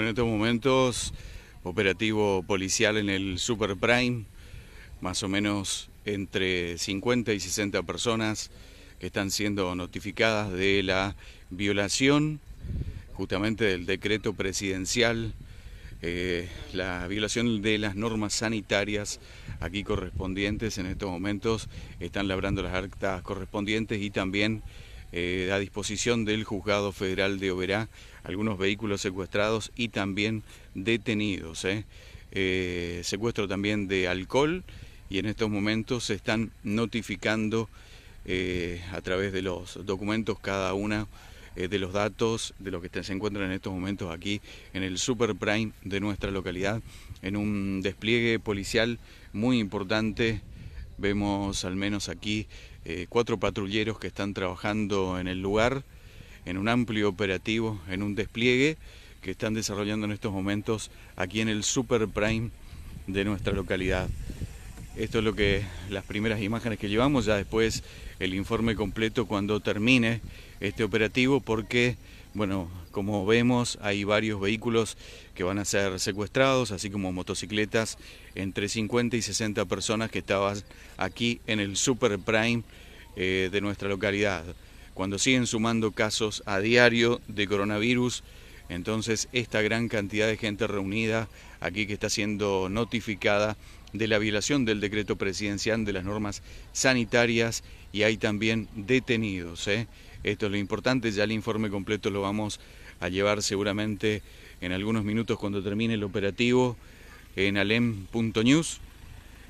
en estos momentos, operativo policial en el Super Prime, más o menos entre 50 y 60 personas que están siendo notificadas de la violación justamente del decreto presidencial, eh, la violación de las normas sanitarias aquí correspondientes. En estos momentos están labrando las actas correspondientes y también eh, a disposición del Juzgado Federal de Oberá algunos vehículos secuestrados y también detenidos. ¿eh? Eh, secuestro también de alcohol y en estos momentos se están notificando a través de los documentos cada una de los datos de lo que se encuentran en estos momentos aquí en el Super Prime de nuestra localidad, en un despliegue policial muy importante. Vemos al menos aquí eh, cuatro patrulleros que están trabajando en el lugar, en un amplio operativo, en un despliegue que están desarrollando en estos momentos aquí en el Super Prime de nuestra localidad. Esto es lo que las primeras imágenes que llevamos, ya después el informe completo cuando termine este operativo, porque, bueno, como vemos, hay varios vehículos que van a ser secuestrados, así como motocicletas, entre 50 y 60 personas que estaban aquí en el Super Prime eh, de nuestra localidad. Cuando siguen sumando casos a diario de coronavirus, entonces esta gran cantidad de gente reunida aquí que está siendo notificada de la violación del decreto presidencial de las normas sanitarias y hay también detenidos. ¿eh? Esto es lo importante, ya el informe completo lo vamos a llevar seguramente en algunos minutos cuando termine el operativo en alem.news.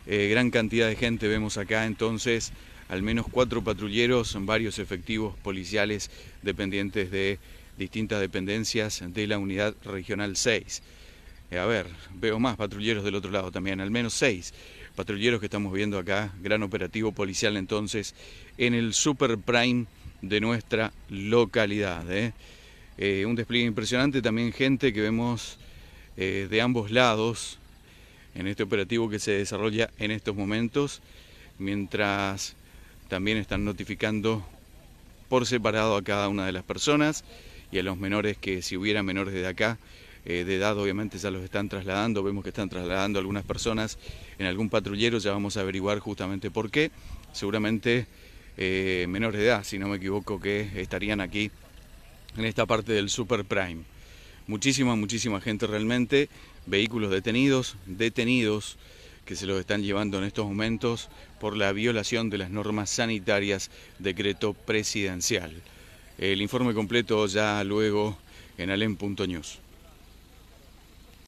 Eh, gran cantidad de gente vemos acá entonces al menos cuatro patrulleros, varios efectivos policiales dependientes de distintas dependencias de la unidad regional 6. Eh, a ver, veo más patrulleros del otro lado también, al menos seis patrulleros que estamos viendo acá, gran operativo policial entonces en el Super Prime de nuestra localidad. ¿eh? Eh, un despliegue impresionante, también gente que vemos de ambos lados en este operativo que se desarrolla en estos momentos, mientras también están notificando por separado a cada una de las personas y a los menores que si hubiera menores de acá, eh, de edad obviamente ya los están trasladando, vemos que están trasladando algunas personas en algún patrullero, ya vamos a averiguar justamente por qué, seguramente eh, menores de edad, si no me equivoco, que estarían aquí en esta parte del Super Prime. Muchísima, muchísima gente realmente, vehículos detenidos, detenidos que se los están llevando en estos momentos por la violación de las normas sanitarias, decreto presidencial. El informe completo ya luego en alen.news.